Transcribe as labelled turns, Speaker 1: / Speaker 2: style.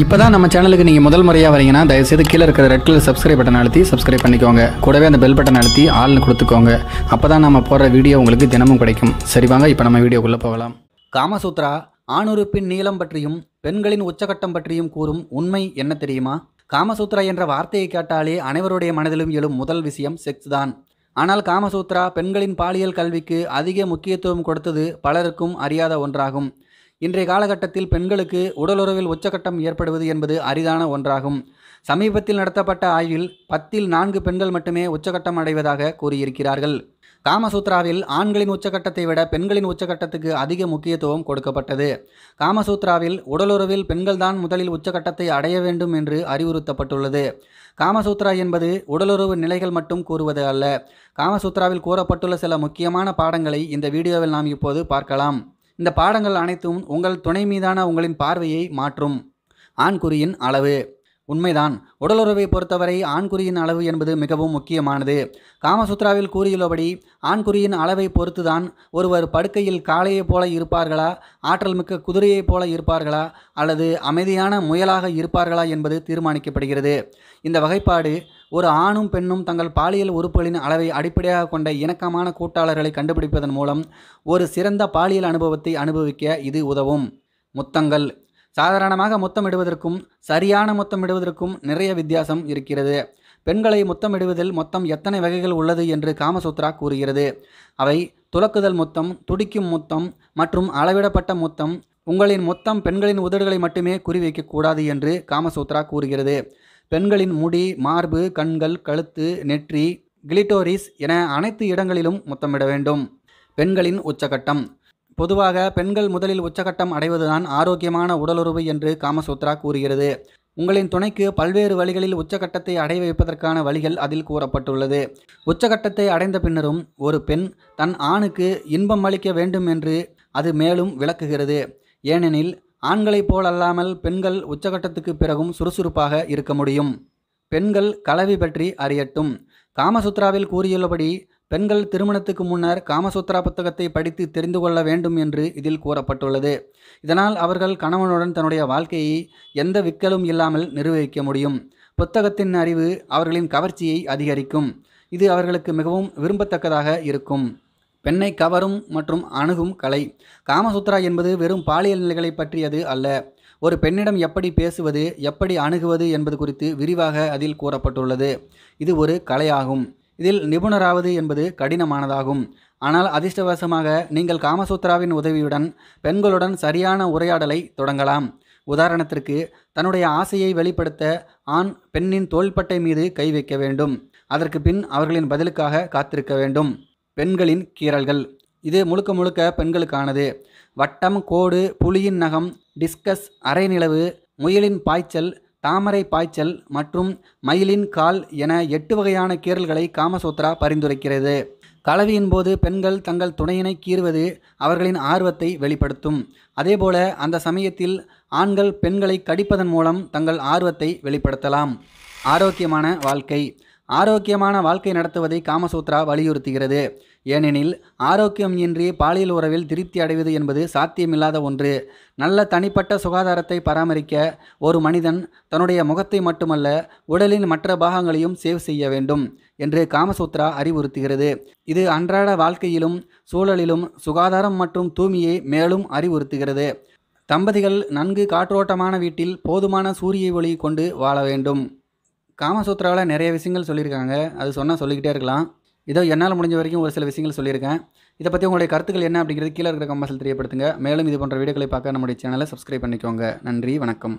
Speaker 1: இப்போ தான் நம்ம சேனலுக்கு நீங்கள் முதல் முறையாக வரீங்கன்னா தயவுசெய்து கீழே இருக்கிற ரெட் கலர் சப்ஸ்கிரைப் பட்டன் அழுத்தி சப்ஸ்கிரைப் பண்ணிக்கோங்க கூடவே அந்த பெல் பட்டன் அழுத்தி ஆள்னு கொடுத்துக்கோங்க அப்போ தான் நம்ம போடுற வீடியோ உங்களுக்கு தினமும் கிடைக்கும் சரி வாங்க இப்போ நம்ம வீடியோக்குள்ளே போகலாம் காமசூத்ரா ஆணுறுப்பின் நீளம் பற்றியும் பெண்களின் உச்சகட்டம் பற்றியும் கூறும் உண்மை என்ன தெரியுமா காமசூத்ரா என்ற வார்த்தையை கேட்டாலே அனைவருடைய மனதிலும் எழும் முதல் விஷயம் செக்ஸ் தான் ஆனால் காமசூத்ரா பெண்களின் பாலியல் கல்விக்கு அதிக முக்கியத்துவம் கொடுத்தது பலருக்கும் அறியாத ஒன்றாகும் இன்றைய காலகட்டத்தில் பெண்களுக்கு உடலுறவில் உச்சகட்டம் ஏற்படுவது என்பது அரிதான ஒன்றாகும் சமீபத்தில் நடத்தப்பட்ட ஆய்வில் பத்தில் நான்கு பெண்கள் மட்டுமே உச்சகட்டம் அடைவதாக கூறியிருக்கிறார்கள் காமசூத்ராவில் ஆண்களின் உச்சகட்டத்தை விட பெண்களின் உச்சகட்டத்துக்கு அதிக முக்கியத்துவம் கொடுக்கப்பட்டது காமசூத்ராவில் உடலுறவில் பெண்கள்தான் முதலில் உச்சகட்டத்தை அடைய வேண்டும் என்று அறிவுறுத்தப்பட்டுள்ளது காமசூத்ரா என்பது உடலுறவு நிலைகள் மட்டும் கூறுவது அல்ல காமசூத்ராவில் கூறப்பட்டுள்ள சில முக்கியமான பாடங்களை இந்த வீடியோவில் நாம் இப்போது பார்க்கலாம் இந்த பாடங்கள் அனைத்தும் உங்கள் துணை மீதான உங்களின் பார்வையை மாற்றும் ஆண்குறியின் அளவு உண்மைதான் உடலுறவை பொறுத்தவரை ஆண்குறியின் அளவு என்பது மிகவும் முக்கியமானது காமசூத்ராவில் கூறியுள்ளபடி ஆண்குறியின் அளவை பொறுத்துதான் ஒருவர் படுக்கையில் காளையைப் போல இருப்பார்களா ஆற்றல் மிக்க குதிரையைப் போல இருப்பார்களா அல்லது அமைதியான முயலாக இருப்பார்களா என்பது தீர்மானிக்கப்படுகிறது இந்த வகைப்பாடு ஒரு ஆணும் பெண்ணும் தங்கள் பாலியல் உறுப்புகளின் அளவை அடிப்படையாக கொண்ட இணக்கமான கூட்டாளர்களை கண்டுபிடிப்பதன் மூலம் ஒரு சிறந்த பாலியல் அனுபவத்தை அனுபவிக்க இது உதவும் முத்தங்கள் சாதாரணமாக முத்தமிடுவதற்கும் சரியான முத்தமிடுவதற்கும் நிறைய வித்தியாசம் இருக்கிறது பெண்களை முத்தமிடுவதில் மொத்தம் எத்தனை வகைகள் உள்ளது என்று காமசூத்ரா கூறுகிறது அவை துலக்குதல் முத்தம் துடிக்கும் முத்தம் மற்றும் அளவிடப்பட்ட முத்தம் உங்களின் மொத்தம் பெண்களின் உதடுகளை மட்டுமே குறிவைக்கக்கூடாது என்று காமசூத்ரா கூறுகிறது பெண்களின் முடி மார்பு கண்கள் கழுத்து நெற்றி கிளிட்டோரிஸ் என அனைத்து இடங்களிலும் முத்தமிட வேண்டும் பெண்களின் உச்சகட்டம் பொதுவாக பெண்கள் முதலில் உச்சகட்டம் அடைவதுதான் ஆரோக்கியமான உடலுறவு என்று காமசூத்ரா கூறுகிறது உங்களின் துணைக்கு பல்வேறு வழிகளில் உச்சகட்டத்தை அடை வைப்பதற்கான வழிகள் அதில் கூறப்பட்டுள்ளது உச்சகட்டத்தை அடைந்த பின்னரும் ஒரு பெண் தன் ஆணுக்கு இன்பம் அளிக்க வேண்டும் என்று அது மேலும் விளக்குகிறது ஏனெனில் ஆண்களைப் போலல்லாமல் பெண்கள் உச்சகட்டத்துக்கு பிறகும் சுறுசுறுப்பாக இருக்க முடியும் பெண்கள் கலவி பற்றி அறியட்டும் காமசுத்ராவில் கூறியுள்ளபடி பெண்கள் திருமணத்துக்கு முன்னர் காமசூத்ரா புத்தகத்தை படித்து தெரிந்து கொள்ள வேண்டும் என்று இதில் கூறப்பட்டுள்ளது இதனால் அவர்கள் கணவனுடன் தன்னுடைய வாழ்க்கையை எந்த விக்கலும் இல்லாமல் நிர்வகிக்க முடியும் புத்தகத்தின் அறிவு அவர்களின் கவர்ச்சியை அதிகரிக்கும் இது அவர்களுக்கு மிகவும் விரும்பத்தக்கதாக இருக்கும் பெண்ணை கவரும் மற்றும் அணுகும் கலை காமசூத்ரா என்பது வெறும் பாலியல் நிலைகளை பற்றியது அல்ல ஒரு பெண்ணிடம் எப்படி பேசுவது எப்படி அணுகுவது என்பது குறித்து விரிவாக அதில் கூறப்பட்டுள்ளது இது ஒரு கலையாகும் இதில் நிபுணராவது என்பது கடினமானதாகும் ஆனால் அதிர்ஷ்டவசமாக நீங்கள் காமசூத்ராவின் உதவியுடன் பெண்களுடன் சரியான உரையாடலை தொடங்கலாம் உதாரணத்திற்கு தன்னுடைய ஆசையை வெளிப்படுத்த ஆண் பெண்ணின் தோள்பட்டை மீது கை வைக்க வேண்டும் அதற்கு பின் அவர்களின் பதிலுக்காக காத்திருக்க வேண்டும் பெண்களின் கீறல்கள் இது முழுக்க முழுக்க பெண்களுக்கானது வட்டம் கோடு புலியின் நகம் டிஸ்கஸ் அரைநிலவு முயலின் பாய்ச்சல் தாமரை பாய்ச்சல் மற்றும் மயிலின் கால் என எட்டு வகையான கீறல்களை காமசூத்ரா பரிந்துரைக்கிறது கலவியின் போது பெண்கள் தங்கள் துணையினை கீறுவது அவர்களின் ஆர்வத்தை வெளிப்படுத்தும் அதேபோல அந்த சமயத்தில் ஆண்கள் பெண்களை கடிப்பதன் மூலம் தங்கள் ஆர்வத்தை வெளிப்படுத்தலாம் ஆரோக்கியமான வாழ்க்கை ஆரோக்கியமான வாழ்க்கை நடத்துவதை காமசூத்ரா வலியுறுத்துகிறது ஏனெனில் ஆரோக்கியம் இன்றி பாலியல் உறவில் திருப்தி அடைவது என்பது சாத்தியமில்லாத ஒன்று நல்ல தனிப்பட்ட சுகாதாரத்தை பராமரிக்க ஒரு மனிதன் தன்னுடைய முகத்தை மட்டுமல்ல உடலின் மற்ற பாகங்களையும் சேவ் செய்ய வேண்டும் என்று காமசூத்ரா அறிவுறுத்துகிறது இது அன்றாட வாழ்க்கையிலும் சூழலிலும் சுகாதாரம் மற்றும் தூய்மையை மேலும் அறிவுறுத்துகிறது தம்பதிகள் நன்கு காற்றோட்டமான வீட்டில் போதுமான சூரிய ஒளி கொண்டு வாழ வேண்டும் காமசூத்ராவில் நிறைய விஷயங்கள் சொல்லியிருக்காங்க அது சொன்னால் சொல்லிக்கிட்டே இருக்கலாம் இதோ என்னால் முடிஞ்ச வரைக்கும் ஒரு சில விஷயங்கள் சொல்லியிருக்கேன் இதை பற்றி உங்களுடைய கருத்துக்கள் என்ன அப்படிங்கிறது கீழே இருக்கிற கம்மாசல் தெரியப்படுத்துங்க மேலும் இது போன்ற வீடியோக்களை பார்க்க நம்முடைய சேனலை சப்ஸ்கிரைப் பண்ணிக்கோங்க நன்றி வணக்கம்